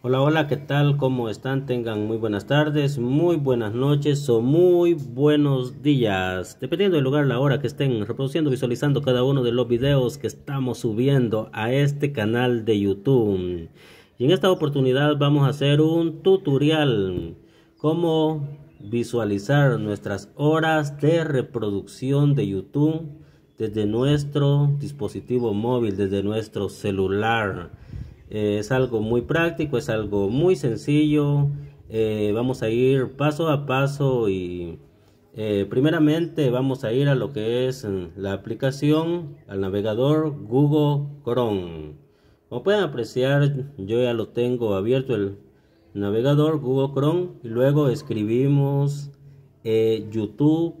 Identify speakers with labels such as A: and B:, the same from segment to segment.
A: Hola, hola, ¿qué tal? ¿Cómo están? Tengan muy buenas tardes, muy buenas noches o muy buenos días. Dependiendo del lugar, la hora que estén reproduciendo, visualizando cada uno de los videos que estamos subiendo a este canal de YouTube. Y en esta oportunidad vamos a hacer un tutorial. Cómo visualizar nuestras horas de reproducción de YouTube desde nuestro dispositivo móvil, desde nuestro celular. Eh, es algo muy práctico, es algo muy sencillo. Eh, vamos a ir paso a paso y eh, primeramente vamos a ir a lo que es mm, la aplicación, al navegador Google Chrome. Como pueden apreciar, yo ya lo tengo abierto el navegador Google Chrome y luego escribimos youtube.com.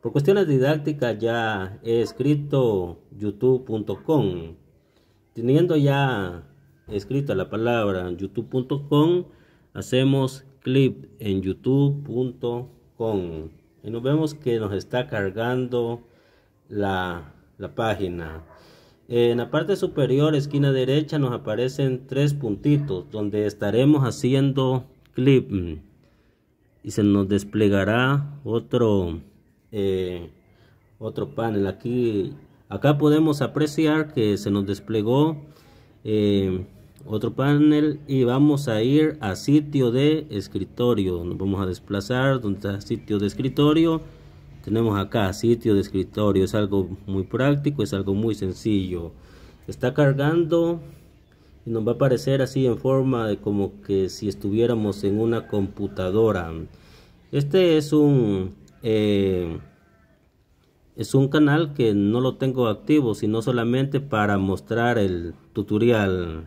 A: Por cuestiones didácticas ya he escrito youtube.com. Teniendo ya escrita la palabra youtube.com, hacemos clip en youtube.com y nos vemos que nos está cargando la, página. En la parte superior, esquina derecha, nos aparecen tres puntitos donde estaremos haciendo clip y se nos desplegará otro eh, otro panel aquí Acá podemos apreciar que se nos desplegó eh, otro panel y vamos a ir a sitio de escritorio. Nos vamos a desplazar donde está sitio de escritorio. Tenemos acá sitio de escritorio. Es algo muy práctico, es algo muy sencillo. Está cargando y nos va a aparecer así en forma de como que si estuviéramos en una computadora. Este es un... Eh, es un canal que no lo tengo activo sino solamente para mostrar el tutorial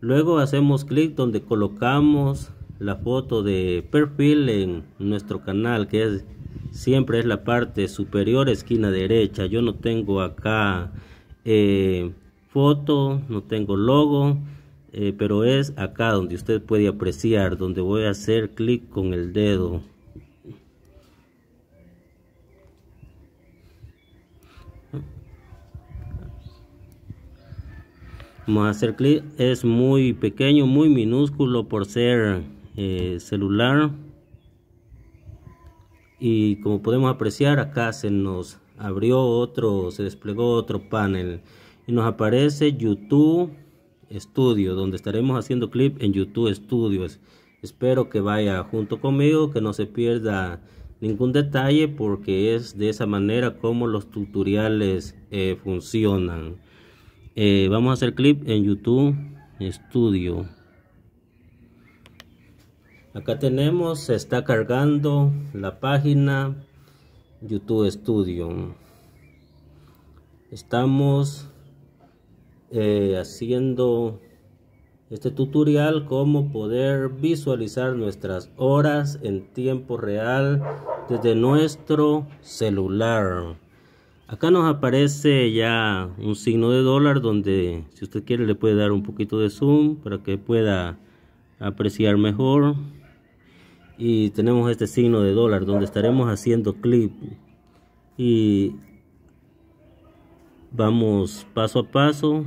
A: luego hacemos clic donde colocamos la foto de perfil en nuestro canal que es siempre es la parte superior esquina derecha yo no tengo acá eh, foto no tengo logo eh, pero es acá donde usted puede apreciar donde voy a hacer clic con el dedo Vamos a hacer clic. Es muy pequeño, muy minúsculo por ser eh, celular. Y como podemos apreciar, acá se nos abrió otro, se desplegó otro panel. Y nos aparece YouTube Studio, donde estaremos haciendo clip en YouTube Studios. Espero que vaya junto conmigo, que no se pierda ningún detalle porque es de esa manera como los tutoriales eh, funcionan. Eh, vamos a hacer clip en youtube studio acá tenemos se está cargando la página youtube studio estamos eh, haciendo este tutorial cómo poder visualizar nuestras horas en tiempo real desde nuestro celular Acá nos aparece ya un signo de dólar donde si usted quiere le puede dar un poquito de zoom para que pueda apreciar mejor. Y tenemos este signo de dólar donde estaremos haciendo clip. Y vamos paso a paso.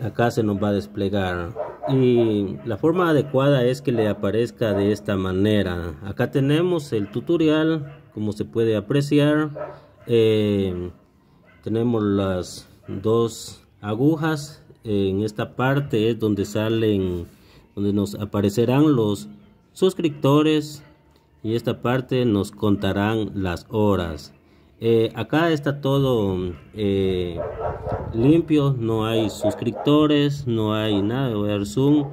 A: Acá se nos va a desplegar y la forma adecuada es que le aparezca de esta manera acá tenemos el tutorial como se puede apreciar eh, tenemos las dos agujas en esta parte es donde salen donde nos aparecerán los suscriptores y esta parte nos contarán las horas eh, acá está todo eh, limpio, no hay suscriptores, no hay nada. Voy zoom.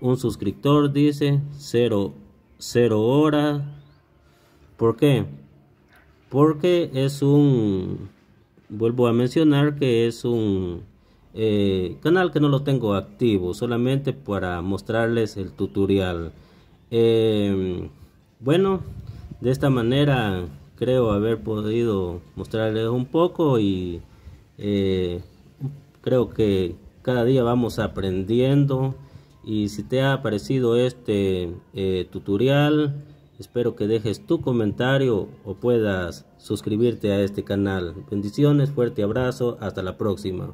A: Un suscriptor dice 0 horas. ¿Por qué? Porque es un, vuelvo a mencionar que es un eh, canal que no lo tengo activo, solamente para mostrarles el tutorial. bueno, de esta manera creo haber podido mostrarles un poco y eh, creo que cada día vamos aprendiendo y si te ha parecido este eh, tutorial espero que dejes tu comentario o puedas suscribirte a este canal bendiciones fuerte abrazo hasta la próxima